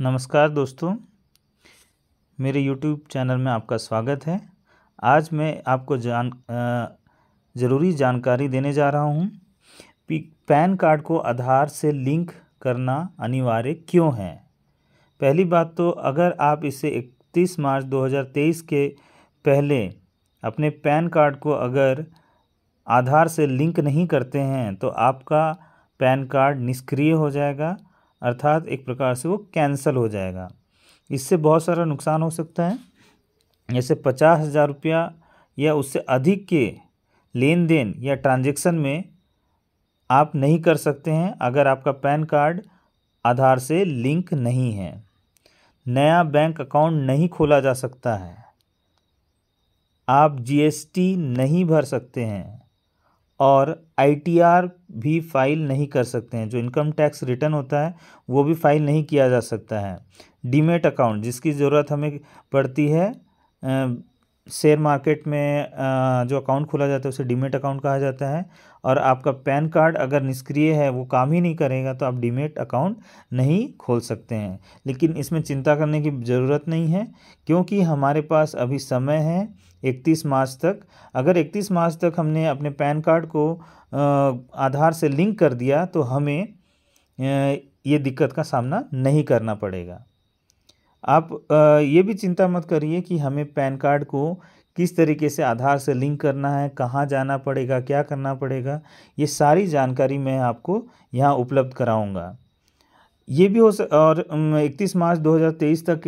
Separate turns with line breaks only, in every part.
नमस्कार दोस्तों मेरे YouTube चैनल में आपका स्वागत है आज मैं आपको जान ज़रूरी जानकारी देने जा रहा हूँ पैन कार्ड को आधार से लिंक करना अनिवार्य क्यों है पहली बात तो अगर आप इसे 31 मार्च 2023 के पहले अपने पैन कार्ड को अगर आधार से लिंक नहीं करते हैं तो आपका पैन कार्ड निष्क्रिय हो जाएगा अर्थात एक प्रकार से वो कैंसिल हो जाएगा इससे बहुत सारा नुकसान हो सकता है जैसे पचास हज़ार रुपया या उससे अधिक के लेन देन या ट्रांजेक्शन में आप नहीं कर सकते हैं अगर आपका पैन कार्ड आधार से लिंक नहीं है नया बैंक अकाउंट नहीं खोला जा सकता है आप जीएसटी नहीं भर सकते हैं और आईटीआर भी फाइल नहीं कर सकते हैं जो इनकम टैक्स रिटर्न होता है वो भी फाइल नहीं किया जा सकता है डीमेट अकाउंट जिसकी ज़रूरत हमें पड़ती है शेयर मार्केट में जो अकाउंट खोला जाता है उसे डीमेट अकाउंट कहा जाता है और आपका पैन कार्ड अगर निष्क्रिय है वो काम ही नहीं करेगा तो आप डीमेट अकाउंट नहीं खोल सकते हैं लेकिन इसमें चिंता करने की ज़रूरत नहीं है क्योंकि हमारे पास अभी समय है 31 मार्च तक अगर 31 मार्च तक हमने अपने पैन कार्ड को आधार से लिंक कर दिया तो हमें ये दिक्कत का सामना नहीं करना पड़ेगा आप ये भी चिंता मत करिए कि हमें पैन कार्ड को किस तरीके से आधार से लिंक करना है कहाँ जाना पड़ेगा क्या करना पड़ेगा ये सारी जानकारी मैं आपको यहाँ उपलब्ध कराऊँगा ये भी हो सक और 31 मार्च 2023 तक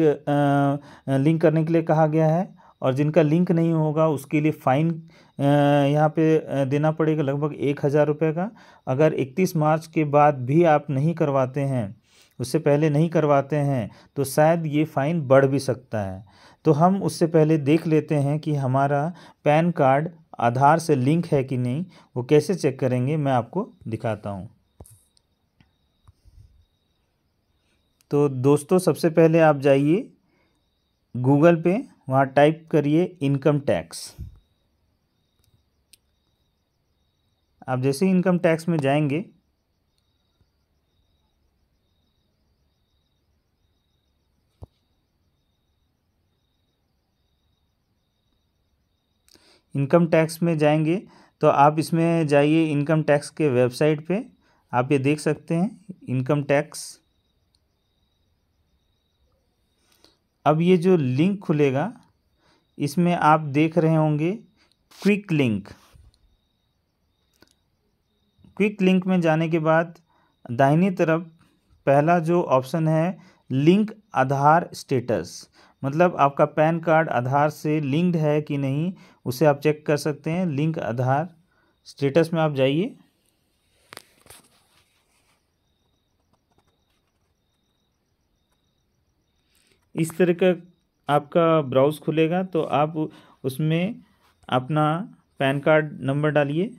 लिंक करने के लिए कहा गया है और जिनका लिंक नहीं होगा उसके लिए फ़ाइन यहाँ पे देना पड़ेगा लगभग एक हज़ार रुपये का अगर 31 मार्च के बाद भी आप नहीं करवाते हैं उससे पहले नहीं करवाते हैं तो शायद ये फ़ाइन बढ़ भी सकता है तो हम उससे पहले देख लेते हैं कि हमारा पैन कार्ड आधार से लिंक है कि नहीं वो कैसे चेक करेंगे मैं आपको दिखाता हूँ तो दोस्तों सबसे पहले आप जाइए गूगल पे वहाँ टाइप करिए इनकम टैक्स आप जैसे इनकम टैक्स में जाएंगे इनकम टैक्स में जाएंगे तो आप इसमें जाइए इनकम टैक्स के वेबसाइट पे आप ये देख सकते हैं इनकम टैक्स अब ये जो लिंक खुलेगा इसमें आप देख रहे होंगे क्विक लिंक क्विक लिंक में जाने के बाद दाहिनी तरफ पहला जो ऑप्शन है लिंक आधार स्टेटस मतलब आपका पैन कार्ड आधार से लिंक्ड है कि नहीं उसे आप चेक कर सकते हैं लिंक आधार स्टेटस में आप जाइए इस तरह का आपका ब्राउज खुलेगा तो आप उसमें अपना पैन कार्ड नंबर डालिए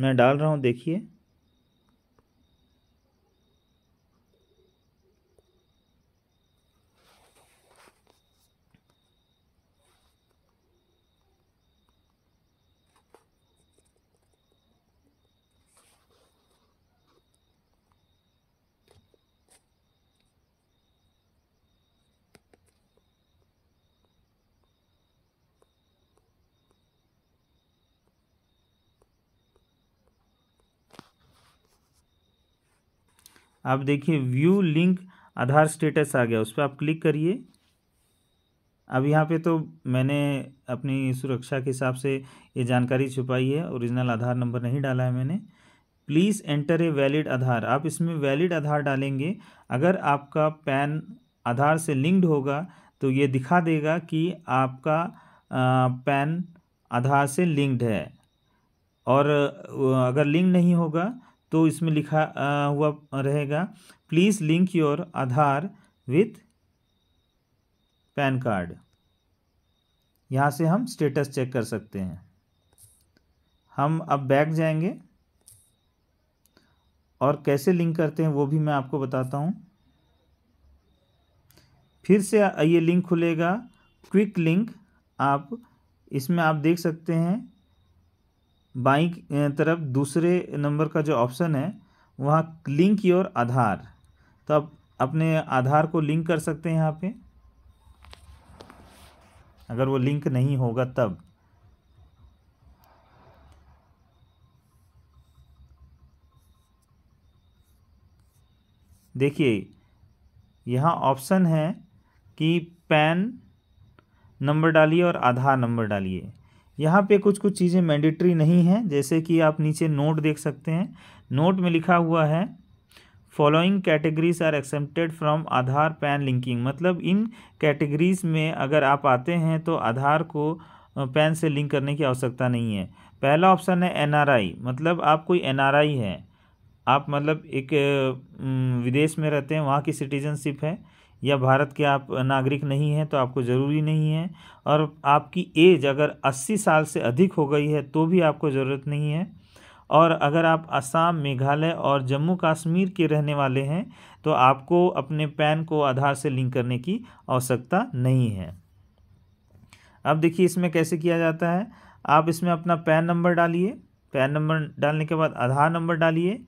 मैं डाल रहा हूँ देखिए आप देखिए व्यू लिंक आधार स्टेटस आ गया उस पर आप क्लिक करिए अब यहाँ पे तो मैंने अपनी सुरक्षा के हिसाब से ये जानकारी छुपाई है ओरिजिनल आधार नंबर नहीं डाला है मैंने please enter a valid Aadhaar आप इसमें वैलिड आधार डालेंगे अगर आपका पैन आधार से लिंक्ड होगा तो ये दिखा देगा कि आपका पैन आधार से लिंक्ड है और अगर लिंक नहीं होगा तो इसमें लिखा आ, हुआ रहेगा please link your Aadhaar with PAN card यहाँ से हम स्टेटस चेक कर सकते हैं हम अब बैक जाएंगे और कैसे लिंक करते हैं वो भी मैं आपको बताता हूँ फिर से ये लिंक खुलेगा क्विक लिंक आप इसमें आप देख सकते हैं बाई तरफ दूसरे नंबर का जो ऑप्शन है वहाँ लिंक योर आधार तो आप अपने आधार को लिंक कर सकते हैं यहाँ पे अगर वो लिंक नहीं होगा तब देखिए यहाँ ऑप्शन है कि पैन नंबर डालिए और आधार नंबर डालिए यहाँ पे कुछ कुछ चीज़ें मैंडेटरी नहीं हैं जैसे कि आप नीचे नोट देख सकते हैं नोट में लिखा हुआ है following categories are excepted from Aadhaar PAN linking मतलब इन कैटेगरीज में अगर आप आते हैं तो आधार को पैन से लिंक करने की आवश्यकता नहीं है पहला ऑप्शन है एन मतलब आप कोई एन है आप मतलब एक विदेश में रहते हैं वहाँ की सिटीजनशिप है या भारत के आप नागरिक नहीं हैं तो आपको ज़रूरी नहीं है और आपकी एज अगर 80 साल से अधिक हो गई है तो भी आपको ज़रूरत नहीं है और अगर आप असम मेघालय और जम्मू कश्मीर के रहने वाले हैं तो आपको अपने पैन को आधार से लिंक करने की आवश्यकता नहीं है अब देखिए इसमें कैसे किया जाता है आप इसमें अपना पैन नंबर डालिए पैन नंबर डालने के बाद आधार नंबर डालिए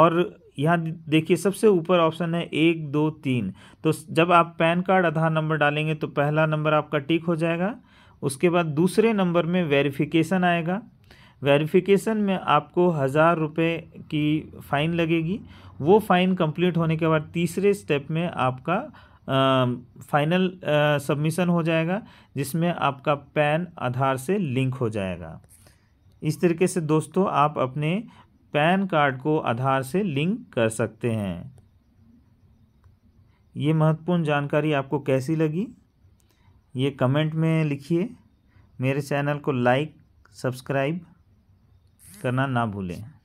और यहाँ देखिए सबसे ऊपर ऑप्शन है एक दो तीन तो जब आप पैन कार्ड आधार नंबर डालेंगे तो पहला नंबर आपका टिक हो जाएगा उसके बाद दूसरे नंबर में वेरिफिकेशन आएगा वेरिफिकेशन में आपको हज़ार रुपये की फ़ाइन लगेगी वो फ़ाइन कंप्लीट होने के बाद तीसरे स्टेप में आपका फाइनल सबमिशन हो जाएगा जिसमें आपका पैन आधार से लिंक हो जाएगा इस तरीके से दोस्तों आप अपने पैन कार्ड को आधार से लिंक कर सकते हैं ये महत्वपूर्ण जानकारी आपको कैसी लगी ये कमेंट में लिखिए मेरे चैनल को लाइक सब्सक्राइब करना ना भूलें